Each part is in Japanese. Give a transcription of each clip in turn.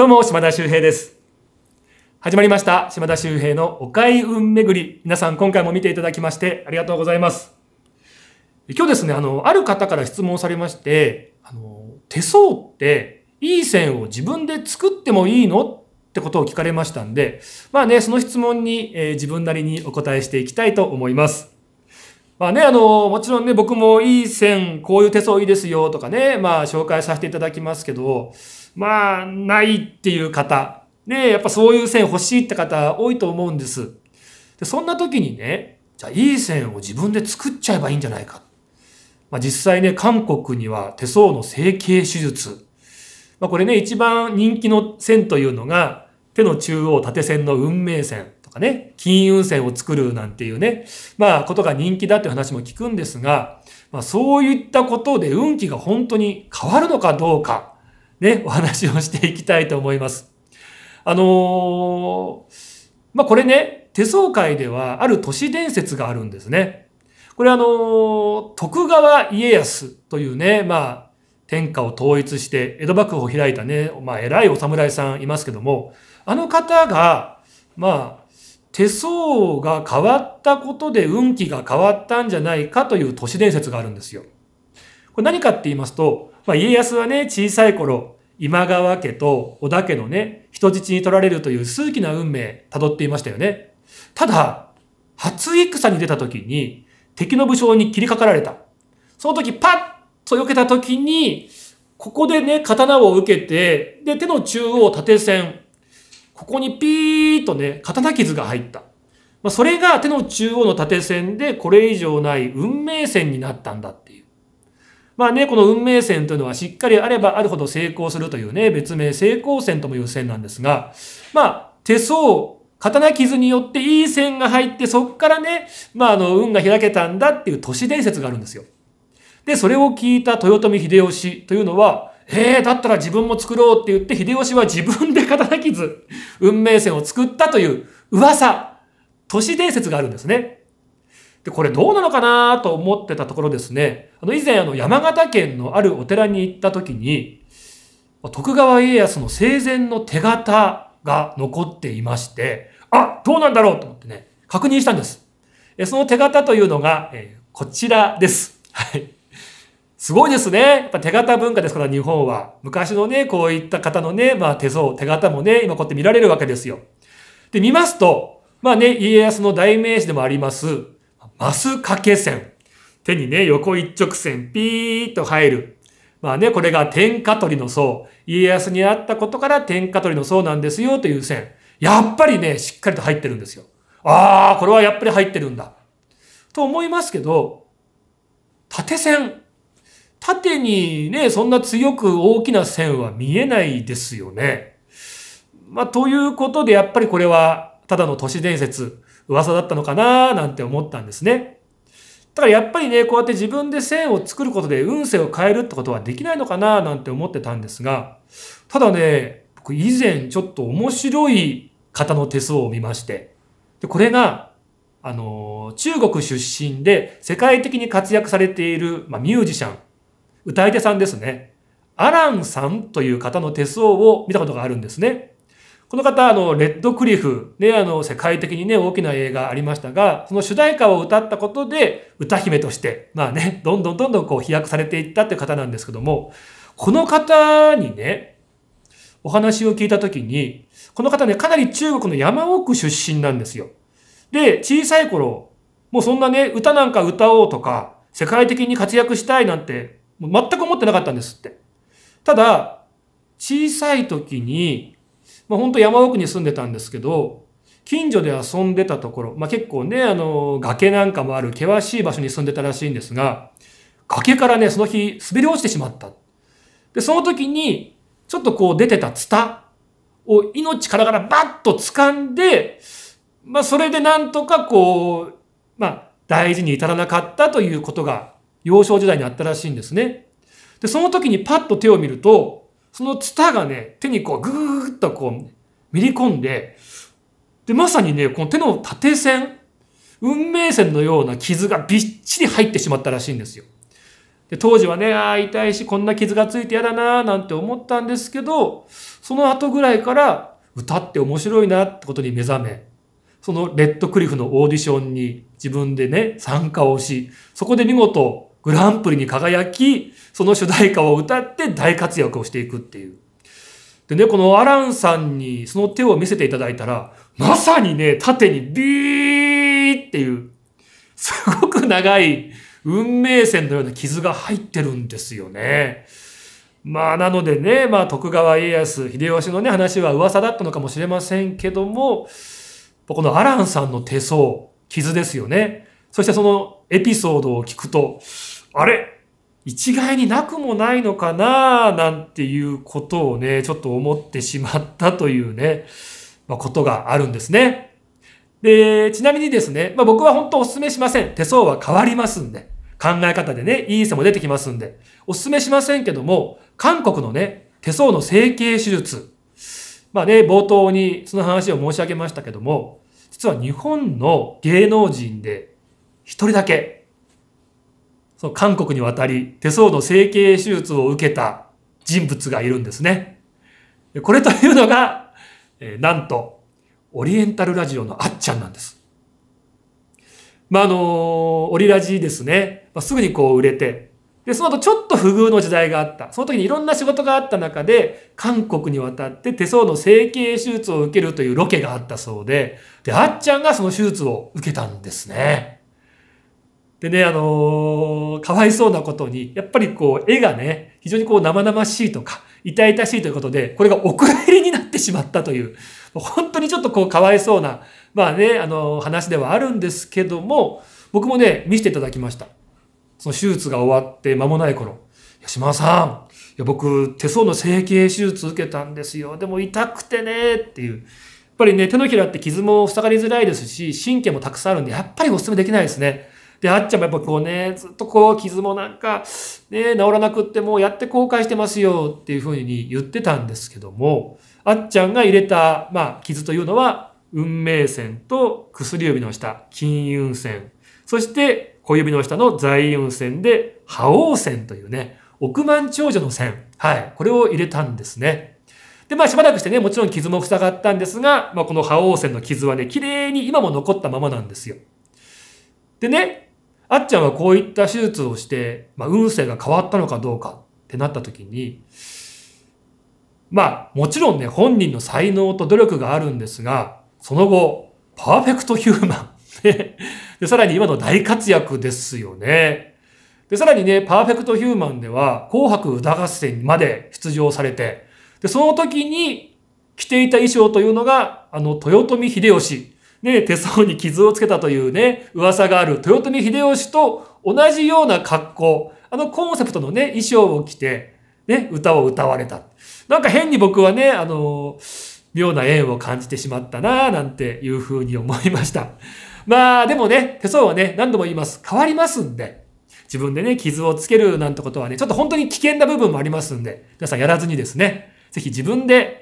どうも、島田修平です。始まりました。島田修平のお買い運巡り。皆さん、今回も見ていただきまして、ありがとうございます。今日ですね、あの、ある方から質問されまして、あの、手相って、いい線を自分で作ってもいいのってことを聞かれましたんで、まあね、その質問に、えー、自分なりにお答えしていきたいと思います。まあね、あの、もちろんね、僕もいい線、こういう手相いいですよとかね、まあ紹介させていただきますけど、まあ、ないっていう方、ね、やっぱそういう線欲しいって方多いと思うんです。で、そんな時にね、じゃあいい線を自分で作っちゃえばいいんじゃないか。まあ実際ね、韓国には手相の整形手術。まあこれね、一番人気の線というのが、手の中央縦線の運命線とかね、金運線を作るなんていうね、まあことが人気だっていう話も聞くんですが、まあそういったことで運気が本当に変わるのかどうか。ね、お話をしていきたいと思います。あのー、まあ、これね、手相界ではある都市伝説があるんですね。これあのー、徳川家康というね、まあ、天下を統一して、江戸幕府を開いたね、まあ、偉いお侍さんいますけども、あの方が、まあ、手相が変わったことで運気が変わったんじゃないかという都市伝説があるんですよ。これ何かって言いますと、まあ、家康はね、小さい頃、今川家と織田家のね、人質に取られるという数奇な運命、辿っていましたよね。ただ、初戦に出た時に、敵の武将に切りかかられた。その時、パッと避けた時に、ここでね、刀を受けて、で、手の中央縦線、ここにピーッとね、刀傷が入った。まあ、それが手の中央の縦線で、これ以上ない運命線になったんだっていう。まあね、この運命線というのはしっかりあればあるほど成功するというね、別名成功線ともいう線なんですが、まあ、手相、刀傷によっていい線が入って、そこからね、まあ、あの、運が開けたんだっていう都市伝説があるんですよ。で、それを聞いた豊臣秀吉というのは、ええ、だったら自分も作ろうって言って、秀吉は自分で刀傷、運命線を作ったという噂、都市伝説があるんですね。で、これどうなのかなと思ってたところですね、あの以前あの山形県のあるお寺に行った時に、徳川家康の生前の手形が残っていまして、あ、どうなんだろうと思ってね、確認したんです。その手形というのが、えー、こちらです。はい。すごいですね。やっぱ手形文化ですから、日本は。昔のね、こういった方のね、まあ手相、手形もね、今こうやって見られるわけですよ。で、見ますと、まあね、家康の代名詞でもあります、マス掛け線。手にね、横一直線ピーッと入る。まあね、これが天下取りの層。家康にあったことから天下取りの層なんですよという線。やっぱりね、しっかりと入ってるんですよ。ああ、これはやっぱり入ってるんだ。と思いますけど、縦線。縦にね、そんな強く大きな線は見えないですよね。まあ、ということで、やっぱりこれは、ただの都市伝説。噂だったのかななんて思ったんですね。だからやっぱりね、こうやって自分で線を作ることで運勢を変えるってことはできないのかななんて思ってたんですが、ただね、僕以前ちょっと面白い方の手相を見まして、でこれが、あの、中国出身で世界的に活躍されている、まあ、ミュージシャン、歌い手さんですね。アランさんという方の手相を見たことがあるんですね。この方、あの、レッドクリフ、ね、あの、世界的にね、大きな映画ありましたが、その主題歌を歌ったことで、歌姫として、まあね、どんどんどんどんこう飛躍されていったって方なんですけども、この方にね、お話を聞いたときに、この方ね、かなり中国の山奥出身なんですよ。で、小さい頃、もうそんなね、歌なんか歌おうとか、世界的に活躍したいなんて、全く思ってなかったんですって。ただ、小さい時にまあ、本当山奥に住んでたんですけど、近所で遊んでたところ、まあ、結構ね、あの、崖なんかもある険しい場所に住んでたらしいんですが、崖からね、その日滑り落ちてしまった。で、その時に、ちょっとこう出てたツタを命からがらバッと掴んで、まあ、それでなんとかこう、まあ、大事に至らなかったということが幼少時代にあったらしいんですね。で、その時にパッと手を見ると、そのツタがね、手にこう、グーっとこう、めり込んで、で、まさにね、この手の縦線、運命線のような傷がびっちり入ってしまったらしいんですよ。で当時はね、ああ、痛いし、こんな傷がついて嫌だなーなんて思ったんですけど、その後ぐらいから、歌って面白いなってことに目覚め、そのレッドクリフのオーディションに自分でね、参加をし、そこで見事、グランプリに輝き、その主題歌を歌って大活躍をしていくっていう。でね、このアランさんにその手を見せていただいたら、まさにね、縦にビーっていう、すごく長い運命線のような傷が入ってるんですよね。まあ、なのでね、まあ、徳川家康、秀吉のね、話は噂だったのかもしれませんけども、このアランさんの手相、傷ですよね。そしてそのエピソードを聞くと、あれ一概になくもないのかななんていうことをね、ちょっと思ってしまったというね、まあ、ことがあるんですね。で、ちなみにですね、まあ、僕は本当お勧めしません。手相は変わりますんで。考え方でね、いい線も出てきますんで。お勧めしませんけども、韓国のね、手相の整形手術。まあね、冒頭にその話を申し上げましたけども、実は日本の芸能人で一人だけその韓国に渡り、手相の整形手術を受けた人物がいるんですね。これというのが、えなんと、オリエンタルラジオのあっちゃんなんです。まあ、あのオリラジですね。まあ、すぐにこう売れて。で、その後ちょっと不遇の時代があった。その時にいろんな仕事があった中で、韓国に渡って手相の整形手術を受けるというロケがあったそうで、で、あっちゃんがその手術を受けたんですね。でね、あのー、かわいそうなことに、やっぱりこう、絵がね、非常にこう生々しいとか、痛々しいということで、これがお蔵入りになってしまったという、本当にちょっとこう、かわいそうな、まあね、あのー、話ではあるんですけども、僕もね、見せていただきました。その手術が終わって間もない頃、いや島さん、いや僕、手相の整形手術受けたんですよ。でも痛くてね、っていう。やっぱりね、手のひらって傷も塞がりづらいですし、神経もたくさんあるんで、やっぱりお勧めできないですね。で、あっちゃんもやっぱこうね、ずっとこう傷もなんか、ね、治らなくってもうやって後悔してますよっていうふうに言ってたんですけども、あっちゃんが入れた、まあ、傷というのは、運命線と薬指の下、金運線、そして小指の下の財運線で、覇王線というね、億万長者の線。はい。これを入れたんですね。で、まあしばらくしてね、もちろん傷も塞がったんですが、まあこの覇王線の傷はね、綺麗に今も残ったままなんですよ。でね、あっちゃんはこういった手術をして、まあ、運勢が変わったのかどうかってなった時に、まあ、もちろんね、本人の才能と努力があるんですが、その後、パーフェクトヒューマン。で、さらに今の大活躍ですよね。で、さらにね、パーフェクトヒューマンでは、紅白歌合戦まで出場されて、で、その時に着ていた衣装というのが、あの、豊臣秀吉ね、手相に傷をつけたというね、噂がある豊臣秀吉と同じような格好、あのコンセプトのね、衣装を着て、ね、歌を歌われた。なんか変に僕はね、あの、妙な縁を感じてしまったなぁ、なんていうふうに思いました。まあ、でもね、手相はね、何度も言います。変わりますんで。自分でね、傷をつけるなんてことはね、ちょっと本当に危険な部分もありますんで、皆さんやらずにですね、ぜひ自分で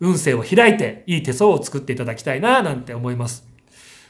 運勢を開いて、いい手相を作っていただきたいな、なんて思います。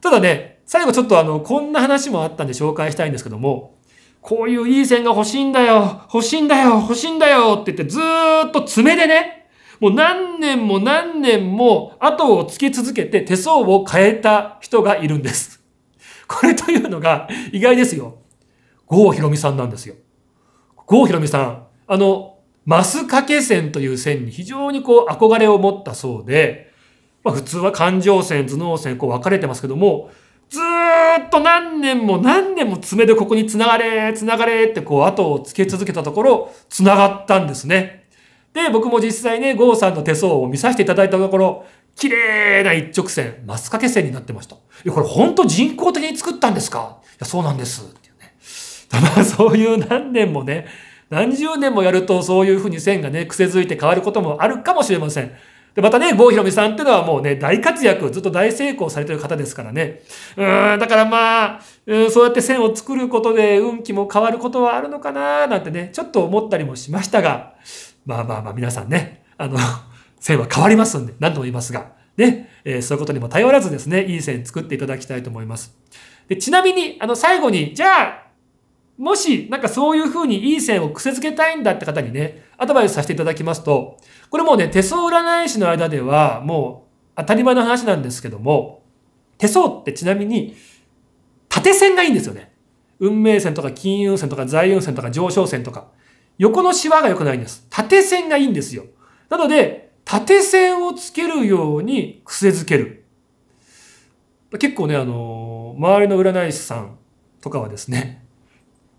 ただね、最後ちょっとあの、こんな話もあったんで紹介したいんですけども、こういういい線が欲しいんだよ、欲しいんだよ、欲しいんだよって言ってずーっと爪でね、もう何年も何年も後をつき続けて手相を変えた人がいるんです。これというのが意外ですよ。郷ひろみさんなんですよ。郷ひろみさん、あの、マス掛け線という線に非常にこう憧れを持ったそうで、まあ、普通は環状線、頭脳線こう分かれてますけども、ずっと何年も何年も爪でここに繋がれ、繋がれってこう後をつけ続けたところ、繋がったんですね。で、僕も実際ね、ゴーさんの手相を見させていただいたところ、綺麗な一直線、マス掛け線になってました。いや、これ本当人工的に作ったんですかいや、そうなんです。っていうね。まあ、そういう何年もね、何十年もやるとそういうふうに線がね、癖づいて変わることもあるかもしれません。で、またね、郷ひろみさんっていうのはもうね、大活躍、ずっと大成功されてる方ですからね。うん、だからまあ、うん、そうやって線を作ることで運気も変わることはあるのかななんてね、ちょっと思ったりもしましたが、まあまあまあ皆さんね、あの、線は変わりますんで、何度も言いますが、ね、えー、そういうことにも頼らずですね、いい線作っていただきたいと思います。でちなみに、あの、最後に、じゃあ、もし、なんかそういう風にいい線を癖づけたいんだって方にね、アドバイスさせていただきますと、これもうね、手相占い師の間では、もう当たり前の話なんですけども、手相ってちなみに、縦線がいいんですよね。運命線とか金運線とか財運線とか上昇線とか。横のシワが良くないんです。縦線がいいんですよ。なので、縦線をつけるように癖づける。結構ね、あのー、周りの占い師さんとかはですね、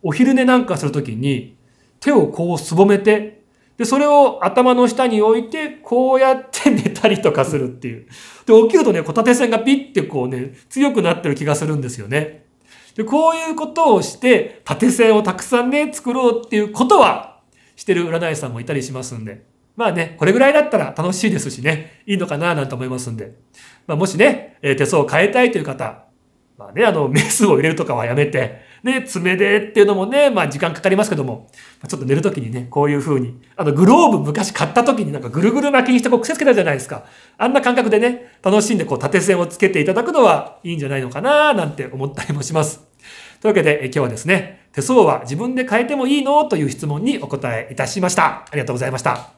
お昼寝なんかする時に手をこうすぼめてで、それを頭の下に置いて、こうやって寝たりとかするっていう。で、起きるとね、小縦線がピッてこうね、強くなってる気がするんですよね。で、こういうことをして、縦線をたくさんね、作ろうっていうことは、してる占い師さんもいたりしますんで。まあね、これぐらいだったら楽しいですしね、いいのかななんて思いますんで。まあもしね、手相を変えたいという方、まあね、あの、メスを入れるとかはやめて、ね、爪でっていうのもね、まあ時間かかりますけども、ちょっと寝るときにね、こういう風に、あのグローブ昔買ったときになんかぐるぐる巻きにしてこう癖つけたじゃないですか。あんな感覚でね、楽しんでこう縦線をつけていただくのはいいんじゃないのかななんて思ったりもします。というわけで、え今日はですね、手相は自分で変えてもいいのという質問にお答えいたしました。ありがとうございました。